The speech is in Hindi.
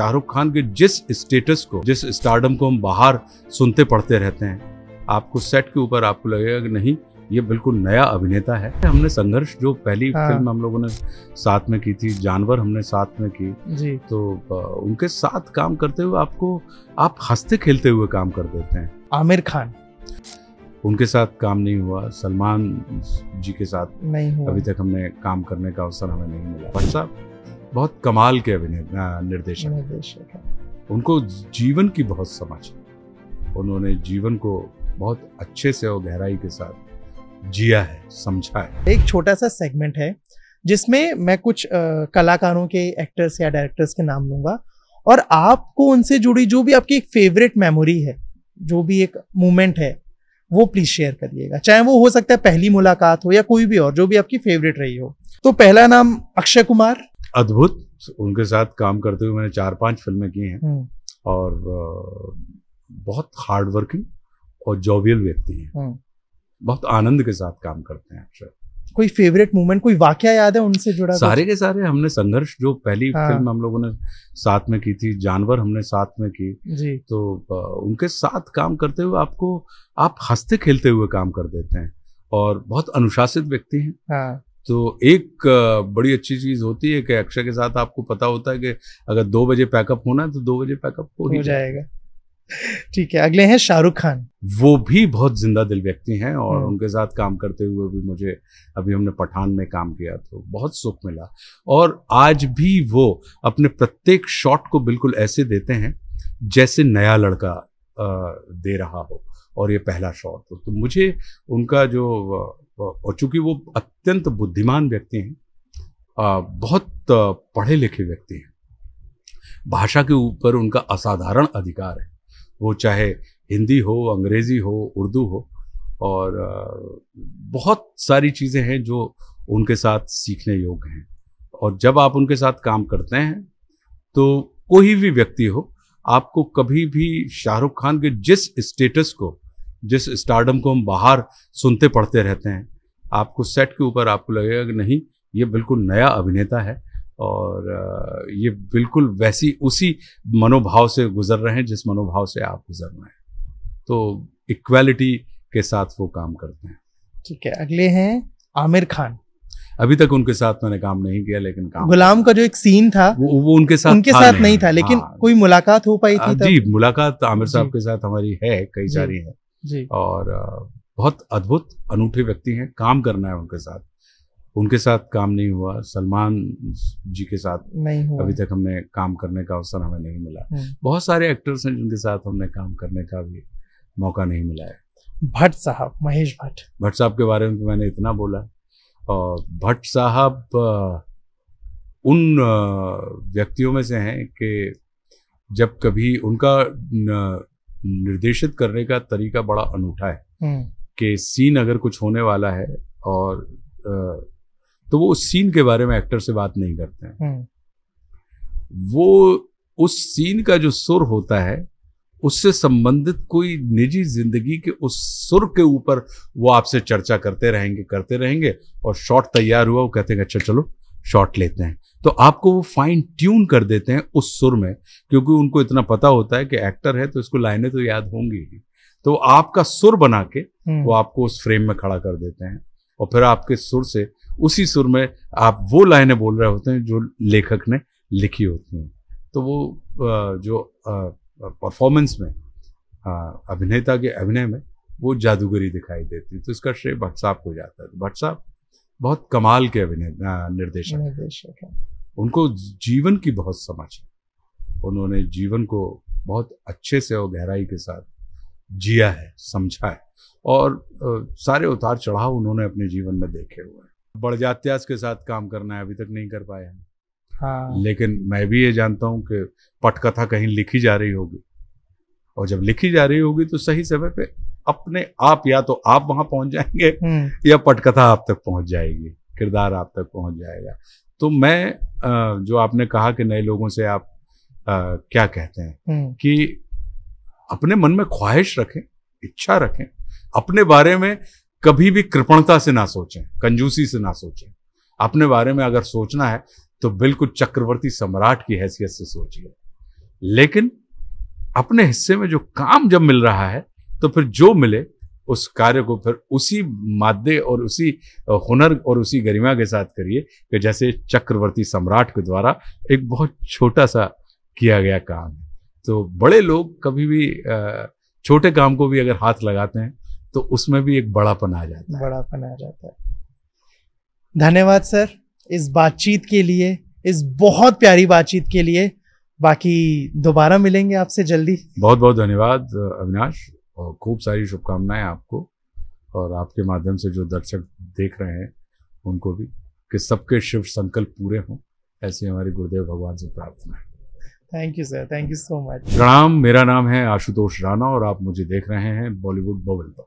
शाहरुख खान के जिस स्टेटस को जिस स्टार्डम को हम बाहर सुनते पढ़ते रहते हैं आपको सेट के ऊपर आपको लगेगा कि नहीं ये बिल्कुल नया अभिनेता है हमने संघर्ष जो पहली हाँ। फिल्म हम लोगों ने साथ में की थी जानवर हमने साथ में की जी। तो उनके साथ काम करते हुए आपको आप हंसते खेलते हुए काम कर देते हैं आमिर खान उनके साथ काम नहीं हुआ सलमान जी के साथ नहीं हुआ अभी तक हमने काम करने का अवसर हमें नहीं मिला साहब बहुत कमाल के अभिनय निर्देशक निर्देशक उनको जीवन की बहुत समझ उन्होंने जीवन को बहुत अच्छे से और गहराई के साथ जिया है समझा है एक छोटा सा सेगमेंट है जिसमें मैं कुछ आ, कलाकारों के एक्टर्स या डायरेक्टर्स के नाम लूंगा और आपको उनसे जुड़ी जो भी आपकी एक फेवरेट मेमोरी है जो भी एक मोमेंट है वो प्लीज शेयर करिएगा चाहे वो हो सकता है पहली मुलाकात हो या कोई भी और जो भी आपकी फेवरेट रही हो तो पहला नाम अक्षय कुमार अद्भुत उनके साथ काम करते हुए मैंने चार पांच फिल्में की हैं हम्म। और बहुत हार्ड वर्किंग और जॉवियल व्यक्ति हैं हम्म। बहुत आनंद के साथ काम करते हैं अक्षर कोई फेवरेट मूवमेंट कोई वाक्य याद है उनसे जुड़ा सारे के सारे हमने संघर्ष जो पहली हाँ। फिल्म हम लोगों ने साथ में की थी जानवर हमने साथ में की जी। तो उनके साथ काम करते हुए आपको आप हंसते खेलते हुए काम कर देते हैं और बहुत अनुशासित व्यक्ति हैं हाँ। तो एक बड़ी अच्छी चीज होती है कि अक्षय के साथ आपको पता होता है कि अगर दो बजे पैकअप होना है तो दो बजे पैकअप हो ही जाएगा ठीक है अगले हैं शाहरुख खान वो भी बहुत जिंदा दिल व्यक्ति हैं और हम्म। उनके साथ काम करते हुए भी मुझे अभी हमने पठान में काम किया तो बहुत सुख मिला और आज भी वो अपने प्रत्येक शॉट को बिल्कुल ऐसे देते हैं जैसे नया लड़का दे रहा हो और ये पहला शॉट हो तो, तो मुझे उनका जो और चूंकि वो अत्यंत बुद्धिमान व्यक्ति हैं बहुत पढ़े लिखे व्यक्ति हैं भाषा के ऊपर उनका असाधारण अधिकार है वो चाहे हिंदी हो अंग्रेज़ी हो उर्दू हो और बहुत सारी चीज़ें हैं जो उनके साथ सीखने योग्य हैं और जब आप उनके साथ काम करते हैं तो कोई भी व्यक्ति हो आपको कभी भी शाहरुख खान के जिस स्टेटस को जिस स्टार्डम को हम बाहर सुनते पढ़ते रहते हैं आपको सेट के ऊपर आपको लगेगा कि नहीं ये बिल्कुल नया अभिनेता है और ये बिल्कुल वैसी उसी मनोभाव से गुजर रहे हैं जिस मनोभाव से आप गुजर रहे हैं तो इक्वालिटी के साथ वो काम करते हैं ठीक है अगले हैं आमिर खान अभी तक उनके साथ मैंने काम नहीं किया लेकिन काम गुलाम का जो एक सीन था वो, वो उनके साथ उनके साथ नहीं, नहीं था लेकिन हाँ, कोई मुलाकात हो पाई थी हाँ जी मुलाकात आमिर साहब के साथ हमारी है कई सारी है जी और बहुत अद्भुत अनूठे व्यक्ति हैं काम करना है उनके साथ उनके साथ काम नहीं हुआ सलमान जी के साथ नहीं हुआ अभी तक हमने काम करने का अवसर हमें नहीं मिला हम्म। बहुत सारे एक्टर्स हैं जिनके साथ हमने काम करने का भी मौका नहीं मिला है भट्ट साहब महेश भट्ट भट्ट साहब के बारे में तो मैंने इतना बोला और भट्ट साहब उन व्यक्तियों में से हैं कि जब कभी उनका निर्देशित करने का तरीका बड़ा अनूठा है हम्म। कि सीन अगर कुछ होने वाला है और तो वो उस सीन के बारे में एक्टर से बात नहीं करते हैं हम्म। वो उस सीन का जो सुर होता है उससे संबंधित कोई निजी जिंदगी के उस सुर के ऊपर वो आपसे चर्चा करते रहेंगे करते रहेंगे और शॉट तैयार हुआ वो कहते हैं अच्छा चलो शॉट लेते हैं तो आपको वो फाइन ट्यून कर देते हैं उस सुर में क्योंकि उनको इतना पता होता है कि एक्टर है तो इसको लाइनें तो याद होंगी ही तो आपका सुर बना के वो हम्म। आपको उस फ्रेम में खड़ा कर देते हैं और फिर आपके सुर से उसी सुर में आप वो लाइनें बोल रहे होते हैं जो लेखक ने लिखी होती हैं तो वो जो परफॉर्मेंस में अभिनेता के अभिनय में वो जादूगरी दिखाई देती है तो इसका श्रेय भट्ट साहब को जाता है तो भट्ट साहब बहुत कमाल के अभिनय निर्देशक निर्देशक है उनको जीवन की बहुत समझ है उन्होंने जीवन को बहुत अच्छे से और गहराई के साथ जिया है समझा है और सारे उतार चढ़ाव उन्होंने अपने जीवन में देखे हुए हैं बड़ जात्यास के साथ काम करना है अभी तक नहीं कर पाए हैं हाँ। लेकिन मैं भी ये जानता हूँ कि पटकथा कहीं लिखी जा रही होगी और जब लिखी जा रही होगी तो सही समय पे अपने आप या तो आप वहां पहुंच जाएंगे हम्म। या पटकथा आप तक पहुंच जाएगी किरदार आप तक पहुंच जाएगा तो मैं जो आपने कहा कि नए लोगों से आप क्या कहते हैं हम्म। कि अपने मन में ख्वाहिश रखें इच्छा रखें अपने बारे में कभी भी कृपणता से ना सोचें कंजूसी से ना सोचें अपने बारे में अगर सोचना है तो बिल्कुल चक्रवर्ती सम्राट की हैसियत से सोचिए लेकिन अपने हिस्से में जो काम जब मिल रहा है तो फिर जो मिले उस कार्य को फिर उसी मादे और उसी हुनर और उसी गरिमा के साथ करिए कि जैसे चक्रवर्ती सम्राट के द्वारा एक बहुत छोटा सा किया गया काम है तो बड़े लोग कभी भी छोटे काम को भी अगर हाथ लगाते हैं तो उसमें भी एक बड़ापन आ जाता है बड़ापन आ जाता है धन्यवाद सर इस बातचीत के लिए इस बहुत प्यारी बातचीत के लिए बाकी दोबारा मिलेंगे आपसे जल्दी बहुत बहुत धन्यवाद अविनाश और खूब सारी शुभकामनाएं आपको और आपके माध्यम से जो दर्शक देख रहे हैं उनको भी कि सबके शिव संकल्प पूरे हों ऐसी हमारे गुरुदेव भगवान से प्रार्थना है thank you sir thank you so much प्रणाम मेरा नाम है आशुतोष राणा और आप मुझे देख रहे हैं बॉलीवुड बबल पर